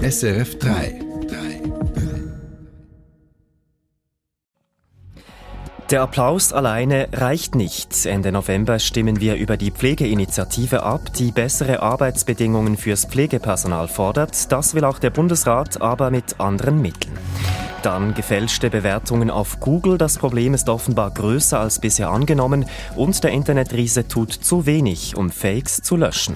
SRF 3. Der Applaus alleine reicht nicht. Ende November stimmen wir über die Pflegeinitiative ab, die bessere Arbeitsbedingungen fürs Pflegepersonal fordert. Das will auch der Bundesrat, aber mit anderen Mitteln. Dann gefälschte Bewertungen auf Google. Das Problem ist offenbar größer als bisher angenommen und der Internetriese tut zu wenig, um Fakes zu löschen.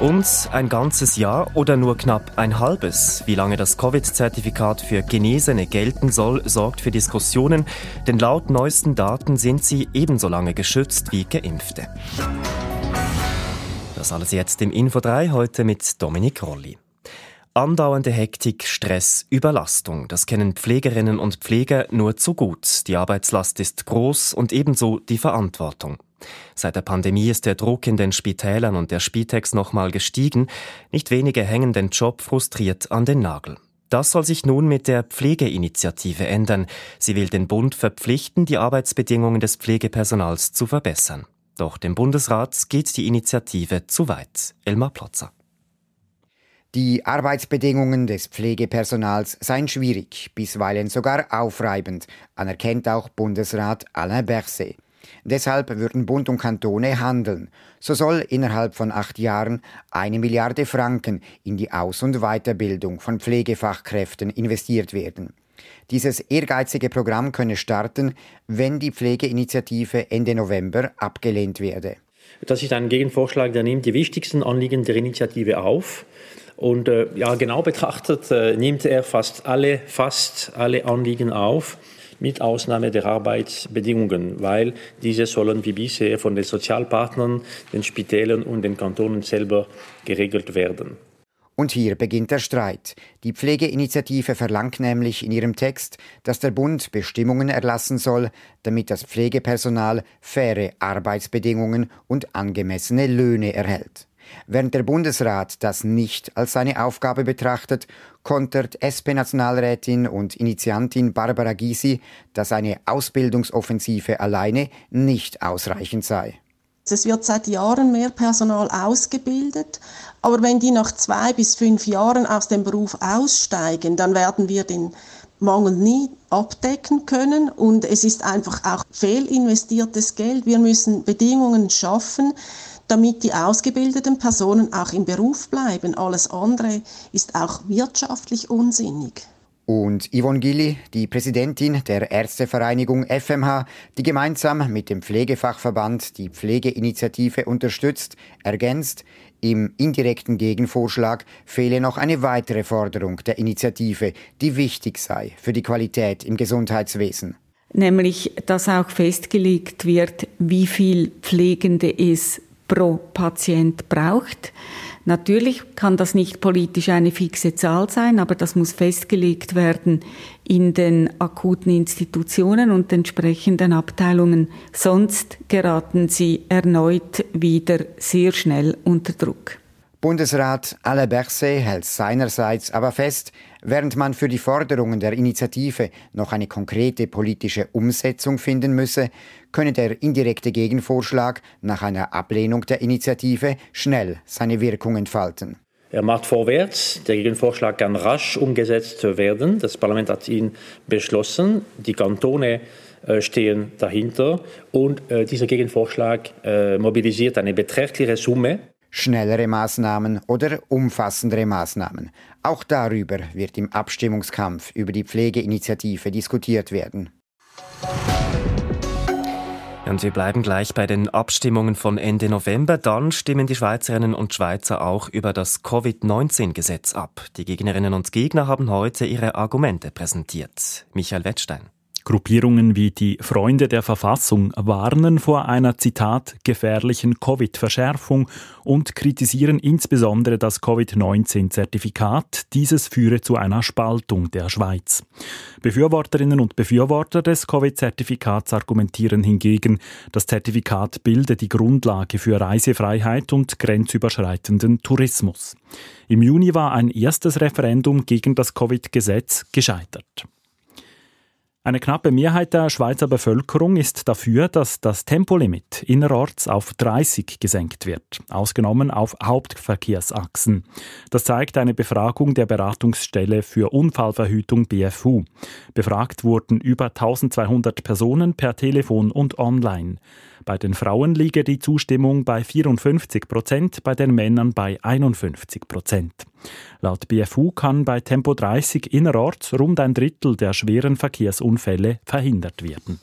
Und ein ganzes Jahr oder nur knapp ein halbes. Wie lange das Covid-Zertifikat für Genesene gelten soll, sorgt für Diskussionen, denn laut neuesten Daten sind sie ebenso lange geschützt wie Geimpfte. Das alles jetzt im Info 3 heute mit Dominik Rolli. Andauernde Hektik, Stress, Überlastung, das kennen Pflegerinnen und Pfleger nur zu gut. Die Arbeitslast ist groß und ebenso die Verantwortung. Seit der Pandemie ist der Druck in den Spitälern und der Spitex nochmal gestiegen. Nicht wenige hängen den Job frustriert an den Nagel. Das soll sich nun mit der Pflegeinitiative ändern. Sie will den Bund verpflichten, die Arbeitsbedingungen des Pflegepersonals zu verbessern. Doch dem Bundesrat geht die Initiative zu weit. Elmar Plotzer. Die Arbeitsbedingungen des Pflegepersonals seien schwierig, bisweilen sogar aufreibend, anerkennt auch Bundesrat Alain Berset. Deshalb würden Bund und Kantone handeln. So soll innerhalb von acht Jahren eine Milliarde Franken in die Aus- und Weiterbildung von Pflegefachkräften investiert werden. Dieses ehrgeizige Programm könne starten, wenn die Pflegeinitiative Ende November abgelehnt werde. Das ist ein Gegenvorschlag, der nimmt die wichtigsten Anliegen der Initiative auf. Und äh, ja, genau betrachtet äh, nimmt er fast alle, fast alle Anliegen auf, mit Ausnahme der Arbeitsbedingungen, weil diese sollen wie bisher von den Sozialpartnern, den Spitälern und den Kantonen selber geregelt werden. Und hier beginnt der Streit. Die Pflegeinitiative verlangt nämlich in ihrem Text, dass der Bund Bestimmungen erlassen soll, damit das Pflegepersonal faire Arbeitsbedingungen und angemessene Löhne erhält. Während der Bundesrat das nicht als seine Aufgabe betrachtet, kontert SP-Nationalrätin und Initiantin Barbara Gysi, dass eine Ausbildungsoffensive alleine nicht ausreichend sei. Es wird seit Jahren mehr Personal ausgebildet, aber wenn die nach zwei bis fünf Jahren aus dem Beruf aussteigen, dann werden wir den Mangel nie abdecken können und es ist einfach auch fehlinvestiertes Geld. Wir müssen Bedingungen schaffen, damit die ausgebildeten Personen auch im Beruf bleiben. Alles andere ist auch wirtschaftlich unsinnig. Und Yvonne Gilli, die Präsidentin der Ärztevereinigung FMH, die gemeinsam mit dem Pflegefachverband die Pflegeinitiative unterstützt, ergänzt, im indirekten Gegenvorschlag fehle noch eine weitere Forderung der Initiative, die wichtig sei für die Qualität im Gesundheitswesen nämlich dass auch festgelegt wird, wie viel Pflegende es pro Patient braucht. Natürlich kann das nicht politisch eine fixe Zahl sein, aber das muss festgelegt werden in den akuten Institutionen und entsprechenden Abteilungen. Sonst geraten sie erneut wieder sehr schnell unter Druck. Bundesrat Alain Berset hält seinerseits aber fest, während man für die Forderungen der Initiative noch eine konkrete politische Umsetzung finden müsse, könne der indirekte Gegenvorschlag nach einer Ablehnung der Initiative schnell seine Wirkung entfalten. Er macht vorwärts. Der Gegenvorschlag kann rasch umgesetzt werden. Das Parlament hat ihn beschlossen. Die Kantone äh, stehen dahinter. Und äh, dieser Gegenvorschlag äh, mobilisiert eine beträchtliche Summe schnellere Maßnahmen oder umfassendere Maßnahmen. Auch darüber wird im Abstimmungskampf über die Pflegeinitiative diskutiert werden. Und wir bleiben gleich bei den Abstimmungen von Ende November. Dann stimmen die Schweizerinnen und Schweizer auch über das Covid-19-Gesetz ab. Die Gegnerinnen und Gegner haben heute ihre Argumente präsentiert. Michael Wettstein. Gruppierungen wie die Freunde der Verfassung warnen vor einer Zitat gefährlichen Covid-Verschärfung und kritisieren insbesondere das Covid-19-Zertifikat. Dieses führe zu einer Spaltung der Schweiz. Befürworterinnen und Befürworter des Covid-Zertifikats argumentieren hingegen, das Zertifikat bilde die Grundlage für Reisefreiheit und grenzüberschreitenden Tourismus. Im Juni war ein erstes Referendum gegen das Covid-Gesetz gescheitert. Eine knappe Mehrheit der Schweizer Bevölkerung ist dafür, dass das Tempolimit innerorts auf 30 gesenkt wird, ausgenommen auf Hauptverkehrsachsen. Das zeigt eine Befragung der Beratungsstelle für Unfallverhütung BFU. Befragt wurden über 1200 Personen per Telefon und online. Bei den Frauen liege die Zustimmung bei 54 Prozent, bei den Männern bei 51 Prozent. Laut BFU kann bei Tempo 30 innerorts rund ein Drittel der schweren Verkehrsunfälle verhindert werden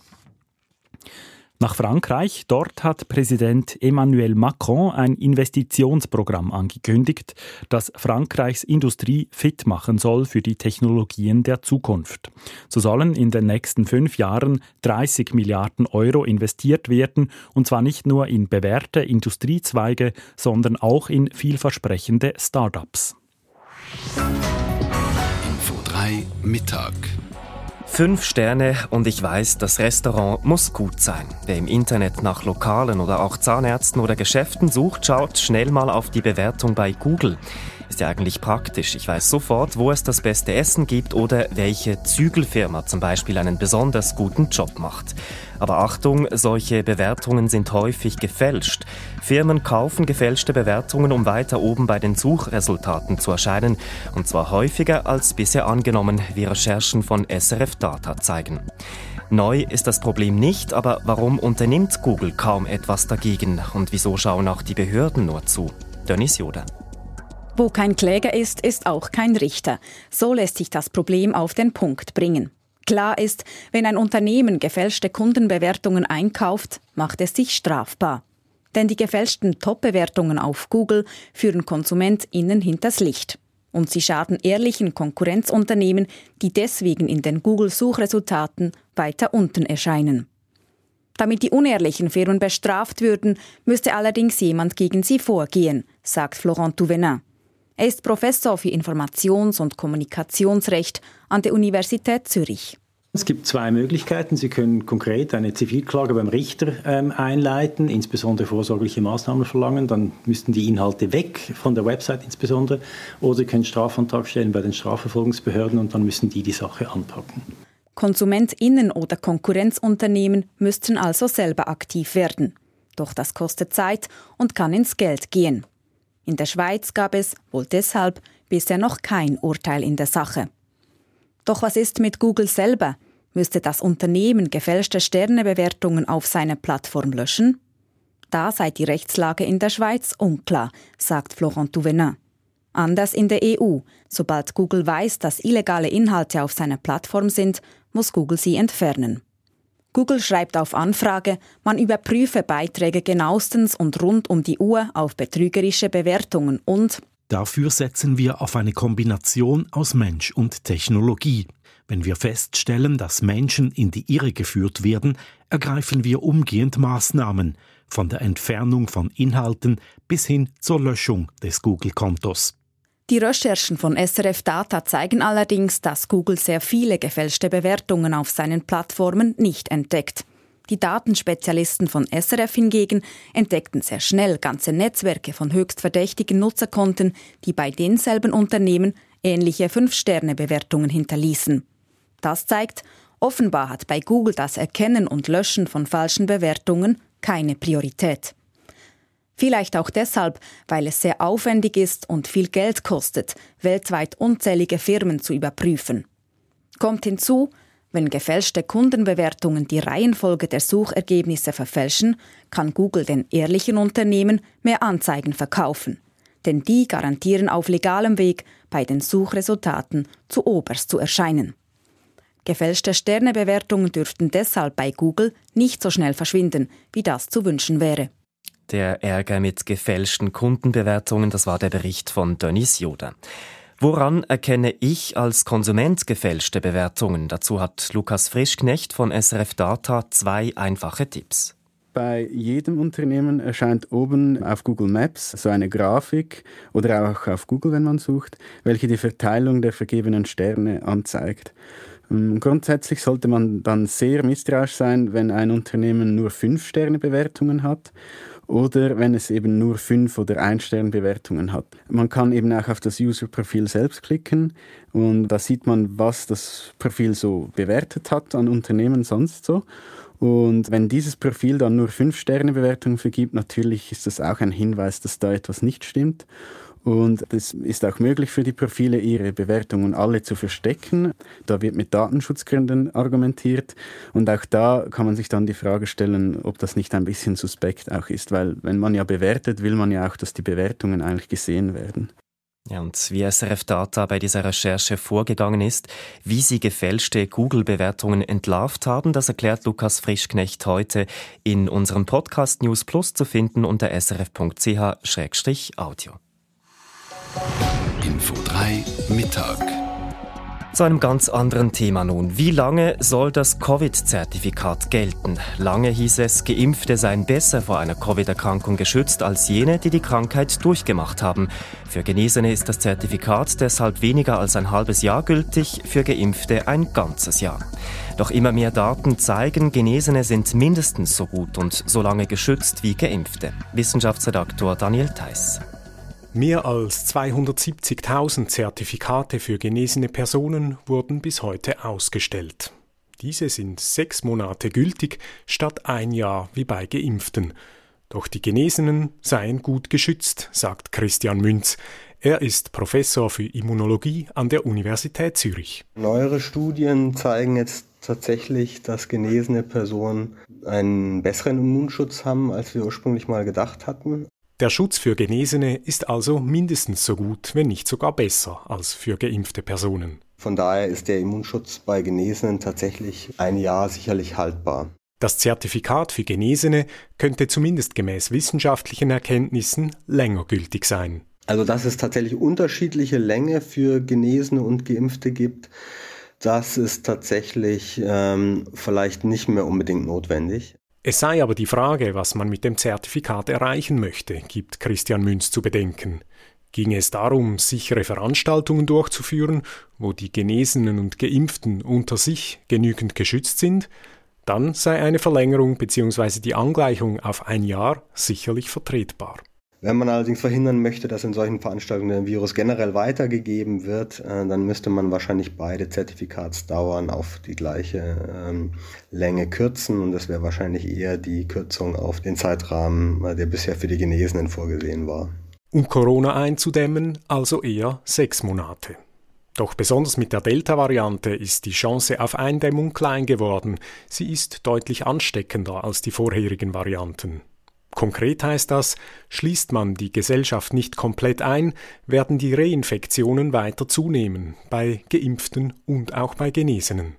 nach Frankreich. Dort hat Präsident Emmanuel Macron ein Investitionsprogramm angekündigt, das Frankreichs Industrie fit machen soll für die Technologien der Zukunft. So sollen in den nächsten fünf Jahren 30 Milliarden Euro investiert werden, und zwar nicht nur in bewährte Industriezweige, sondern auch in vielversprechende Start-ups. Info 3 Mittag. Fünf Sterne und ich weiß, das Restaurant muss gut sein. Wer im Internet nach Lokalen oder auch Zahnärzten oder Geschäften sucht, schaut schnell mal auf die Bewertung bei Google. Ist ja eigentlich praktisch. Ich weiß sofort, wo es das beste Essen gibt oder welche Zügelfirma zum Beispiel einen besonders guten Job macht. Aber Achtung, solche Bewertungen sind häufig gefälscht. Firmen kaufen gefälschte Bewertungen, um weiter oben bei den Suchresultaten zu erscheinen. Und zwar häufiger als bisher angenommen, wie Recherchen von SRF Data zeigen. Neu ist das Problem nicht, aber warum unternimmt Google kaum etwas dagegen? Und wieso schauen auch die Behörden nur zu? Dennis Joder. Wo kein Kläger ist, ist auch kein Richter. So lässt sich das Problem auf den Punkt bringen. Klar ist, wenn ein Unternehmen gefälschte Kundenbewertungen einkauft, macht es sich strafbar. Denn die gefälschten Top-Bewertungen auf Google führen KonsumentInnen hinters Licht. Und sie schaden ehrlichen Konkurrenzunternehmen, die deswegen in den Google-Suchresultaten weiter unten erscheinen. Damit die unehrlichen Firmen bestraft würden, müsste allerdings jemand gegen sie vorgehen, sagt Florent Touvenin. Er ist Professor für Informations- und Kommunikationsrecht an der Universität Zürich. Es gibt zwei Möglichkeiten. Sie können konkret eine Zivilklage beim Richter ähm, einleiten, insbesondere vorsorgliche Maßnahmen verlangen. Dann müssten die Inhalte weg von der Website insbesondere. Oder Sie können Strafantrag stellen bei den Strafverfolgungsbehörden und dann müssen die die Sache anpacken. KonsumentInnen oder Konkurrenzunternehmen müssten also selber aktiv werden. Doch das kostet Zeit und kann ins Geld gehen. In der Schweiz gab es, wohl deshalb, bisher noch kein Urteil in der Sache. Doch was ist mit Google selber? Müsste das Unternehmen gefälschte Sternebewertungen auf seiner Plattform löschen? Da sei die Rechtslage in der Schweiz unklar, sagt Florent Touvenin. Anders in der EU. Sobald Google weiß, dass illegale Inhalte auf seiner Plattform sind, muss Google sie entfernen. Google schreibt auf Anfrage, man überprüfe Beiträge genauestens und rund um die Uhr auf betrügerische Bewertungen und Dafür setzen wir auf eine Kombination aus Mensch und Technologie. Wenn wir feststellen, dass Menschen in die Irre geführt werden, ergreifen wir umgehend Maßnahmen, von der Entfernung von Inhalten bis hin zur Löschung des Google-Kontos. Die Recherchen von SRF Data zeigen allerdings, dass Google sehr viele gefälschte Bewertungen auf seinen Plattformen nicht entdeckt. Die Datenspezialisten von SRF hingegen entdeckten sehr schnell ganze Netzwerke von höchst verdächtigen Nutzerkonten, die bei denselben Unternehmen ähnliche Fünf-Sterne-Bewertungen hinterließen. Das zeigt, offenbar hat bei Google das Erkennen und Löschen von falschen Bewertungen keine Priorität. Vielleicht auch deshalb, weil es sehr aufwendig ist und viel Geld kostet, weltweit unzählige Firmen zu überprüfen. Kommt hinzu, wenn gefälschte Kundenbewertungen die Reihenfolge der Suchergebnisse verfälschen, kann Google den ehrlichen Unternehmen mehr Anzeigen verkaufen. Denn die garantieren auf legalem Weg, bei den Suchresultaten zu oberst zu erscheinen. Gefälschte Sternebewertungen dürften deshalb bei Google nicht so schnell verschwinden, wie das zu wünschen wäre. Der Ärger mit gefälschten Kundenbewertungen, das war der Bericht von Dennis Joda. Woran erkenne ich als Konsument gefälschte Bewertungen? Dazu hat Lukas Frischknecht von SRF Data zwei einfache Tipps. Bei jedem Unternehmen erscheint oben auf Google Maps so eine Grafik oder auch auf Google, wenn man sucht, welche die Verteilung der vergebenen Sterne anzeigt. Ähm, grundsätzlich sollte man dann sehr misstrauisch sein, wenn ein Unternehmen nur 5 Sterne Bewertungen hat oder wenn es eben nur fünf oder ein Stern Bewertungen hat. Man kann eben auch auf das User-Profil selbst klicken und da sieht man, was das Profil so bewertet hat an Unternehmen sonst so. Und wenn dieses Profil dann nur fünf Sterne Bewertungen vergibt, natürlich ist das auch ein Hinweis, dass da etwas nicht stimmt. Und es ist auch möglich für die Profile, ihre Bewertungen alle zu verstecken. Da wird mit Datenschutzgründen argumentiert. Und auch da kann man sich dann die Frage stellen, ob das nicht ein bisschen suspekt auch ist, weil wenn man ja bewertet, will man ja auch, dass die Bewertungen eigentlich gesehen werden. Ja, und wie SRF Data bei dieser Recherche vorgegangen ist, wie sie gefälschte Google-Bewertungen entlarvt haben, das erklärt Lukas Frischknecht heute in unserem Podcast News Plus zu finden unter srf.ch-audio. Info 3 Mittag. Zu einem ganz anderen Thema nun. Wie lange soll das Covid-Zertifikat gelten? Lange hieß es, Geimpfte seien besser vor einer Covid-Erkrankung geschützt als jene, die die Krankheit durchgemacht haben. Für Genesene ist das Zertifikat deshalb weniger als ein halbes Jahr gültig, für Geimpfte ein ganzes Jahr. Doch immer mehr Daten zeigen, Genesene sind mindestens so gut und so lange geschützt wie Geimpfte. Wissenschaftsredaktor Daniel Theiss. Mehr als 270.000 Zertifikate für genesene Personen wurden bis heute ausgestellt. Diese sind sechs Monate gültig statt ein Jahr wie bei Geimpften. Doch die Genesenen seien gut geschützt, sagt Christian Münz. Er ist Professor für Immunologie an der Universität Zürich. Neuere Studien zeigen jetzt tatsächlich, dass genesene Personen einen besseren Immunschutz haben, als wir ursprünglich mal gedacht hatten. Der Schutz für Genesene ist also mindestens so gut, wenn nicht sogar besser als für geimpfte Personen. Von daher ist der Immunschutz bei Genesenen tatsächlich ein Jahr sicherlich haltbar. Das Zertifikat für Genesene könnte zumindest gemäß wissenschaftlichen Erkenntnissen länger gültig sein. Also dass es tatsächlich unterschiedliche Länge für Genesene und Geimpfte gibt, das ist tatsächlich ähm, vielleicht nicht mehr unbedingt notwendig. Es sei aber die Frage, was man mit dem Zertifikat erreichen möchte, gibt Christian Münz zu bedenken. Ginge es darum, sichere Veranstaltungen durchzuführen, wo die Genesenen und Geimpften unter sich genügend geschützt sind, dann sei eine Verlängerung bzw. die Angleichung auf ein Jahr sicherlich vertretbar. Wenn man allerdings verhindern möchte, dass in solchen Veranstaltungen der Virus generell weitergegeben wird, äh, dann müsste man wahrscheinlich beide Zertifikatsdauern auf die gleiche ähm, Länge kürzen und das wäre wahrscheinlich eher die Kürzung auf den Zeitrahmen, äh, der bisher für die Genesenen vorgesehen war. Um Corona einzudämmen, also eher sechs Monate. Doch besonders mit der Delta-Variante ist die Chance auf Eindämmung klein geworden. Sie ist deutlich ansteckender als die vorherigen Varianten. Konkret heißt das, schließt man die Gesellschaft nicht komplett ein, werden die Reinfektionen weiter zunehmen, bei geimpften und auch bei Genesenen.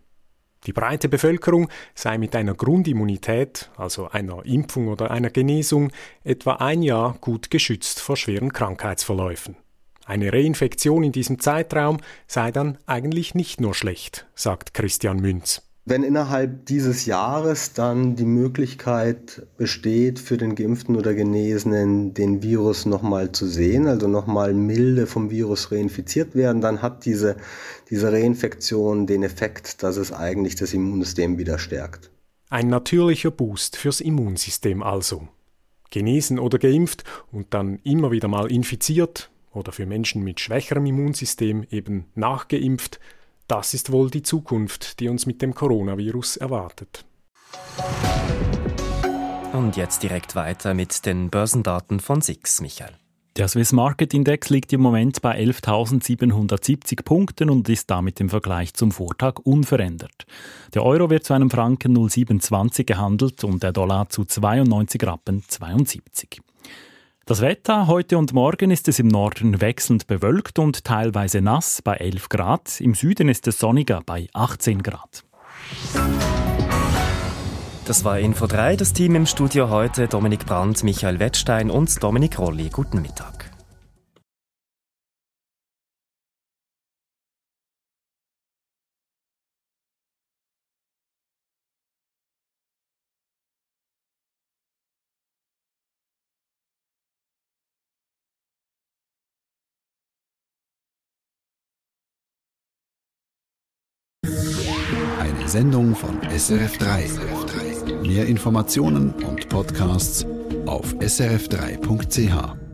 Die breite Bevölkerung sei mit einer Grundimmunität, also einer Impfung oder einer Genesung, etwa ein Jahr gut geschützt vor schweren Krankheitsverläufen. Eine Reinfektion in diesem Zeitraum sei dann eigentlich nicht nur schlecht, sagt Christian Münz wenn innerhalb dieses Jahres dann die Möglichkeit besteht, für den Geimpften oder Genesenen den Virus nochmal zu sehen, also nochmal milde vom Virus reinfiziert werden, dann hat diese, diese Reinfektion den Effekt, dass es eigentlich das Immunsystem wieder stärkt. Ein natürlicher Boost fürs Immunsystem also. Genesen oder geimpft und dann immer wieder mal infiziert oder für Menschen mit schwächerem Immunsystem eben nachgeimpft – das ist wohl die Zukunft, die uns mit dem Coronavirus erwartet. Und jetzt direkt weiter mit den Börsendaten von SIX, Michael. Der Swiss Market Index liegt im Moment bei 11.770 Punkten und ist damit im Vergleich zum Vortag unverändert. Der Euro wird zu einem Franken 0,27 gehandelt und der Dollar zu 92 Rappen 72. Das Wetter heute und morgen ist es im Norden wechselnd bewölkt und teilweise nass bei 11 Grad. Im Süden ist es sonniger bei 18 Grad. Das war Info 3, das Team im Studio heute Dominik Brandt, Michael Wettstein und Dominik Rolli. Guten Mittag. Eine Sendung von SRF3. Mehr Informationen und Podcasts auf srf3.ch.